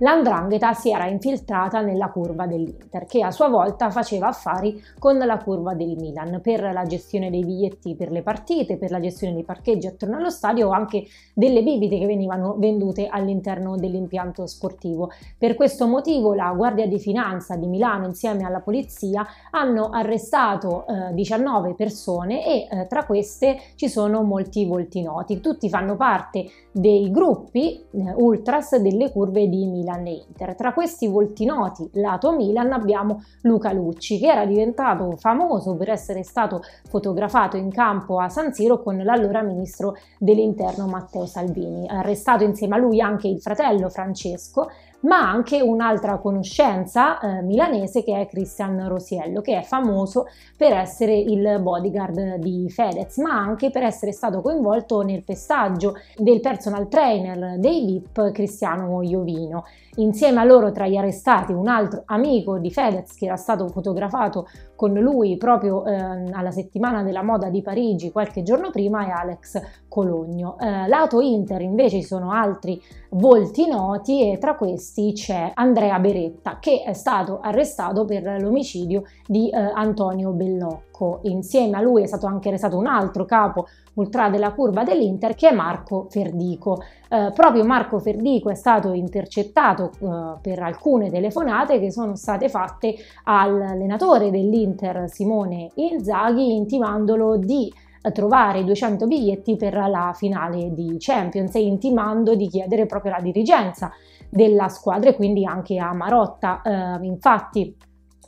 l'andrangheta si era infiltrata nella curva dell'Inter, che a sua volta faceva affari con la curva del Milan per la gestione dei biglietti per le partite, per la gestione dei parcheggi attorno allo stadio o anche delle bibite che venivano vendute all'interno dell'impianto sportivo. Per questo motivo la Guardia di Finanza di Milano insieme alla polizia hanno arrestato eh, 19 persone e eh, tra queste ci sono molti volti noti. Tutti fanno parte dei gruppi eh, ultras delle curve di Milano Milan e Inter. Tra questi volti noti lato Milan abbiamo Luca Lucci che era diventato famoso per essere stato fotografato in campo a San Siro con l'allora ministro dell'interno Matteo Salvini. Arrestato insieme a lui anche il fratello Francesco ma anche un'altra conoscenza eh, milanese che è Cristian Rosiello, che è famoso per essere il bodyguard di Fedez, ma anche per essere stato coinvolto nel pestaggio del personal trainer dei VIP Cristiano Iovino. Insieme a loro tra gli arrestati un altro amico di Fedez che era stato fotografato con lui proprio eh, alla settimana della moda di Parigi qualche giorno prima è Alex Cologno. Eh, lato Inter invece ci sono altri volti noti e tra questi c'è Andrea Beretta che è stato arrestato per l'omicidio di eh, Antonio Bellocco. Insieme a lui è stato anche arrestato un altro capo ultra della curva dell'Inter che è Marco Ferdico. Eh, proprio Marco Ferdico è stato intercettato eh, per alcune telefonate che sono state fatte all'allenatore dell'Inter Simone Inzaghi intimandolo di trovare i 200 biglietti per la finale di Champions e intimando di chiedere proprio la dirigenza della squadra e quindi anche a Marotta. Eh, infatti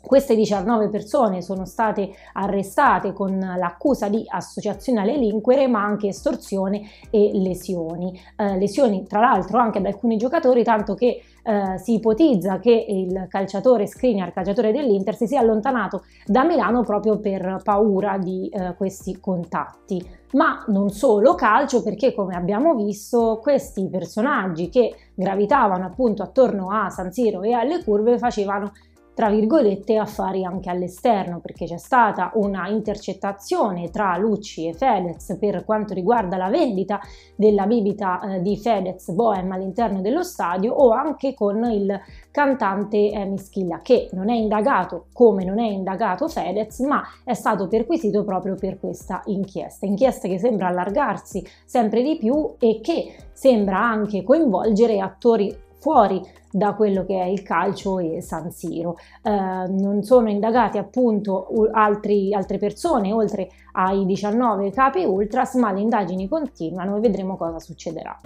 queste 19 persone sono state arrestate con l'accusa di associazione a delinquere ma anche estorsione e lesioni. Eh, lesioni tra l'altro anche ad alcuni giocatori tanto che eh, si ipotizza che il calciatore Skriniar, calciatore dell'Inter, si sia allontanato da Milano proprio per paura di eh, questi contatti. Ma non solo calcio perché come abbiamo visto questi personaggi che gravitavano appunto attorno a San Siro e alle curve facevano tra virgolette, affari anche all'esterno, perché c'è stata una intercettazione tra Lucci e Fedez per quanto riguarda la vendita della bibita eh, di Fedez Bohem all'interno dello stadio o anche con il cantante eh, Mischilla, che non è indagato come non è indagato Fedez, ma è stato perquisito proprio per questa inchiesta. Inchiesta che sembra allargarsi sempre di più e che sembra anche coinvolgere attori fuori da quello che è il calcio e San Siro. Eh, non sono indagati appunto altri, altre persone oltre ai 19 capi ultras, ma le indagini continuano e vedremo cosa succederà.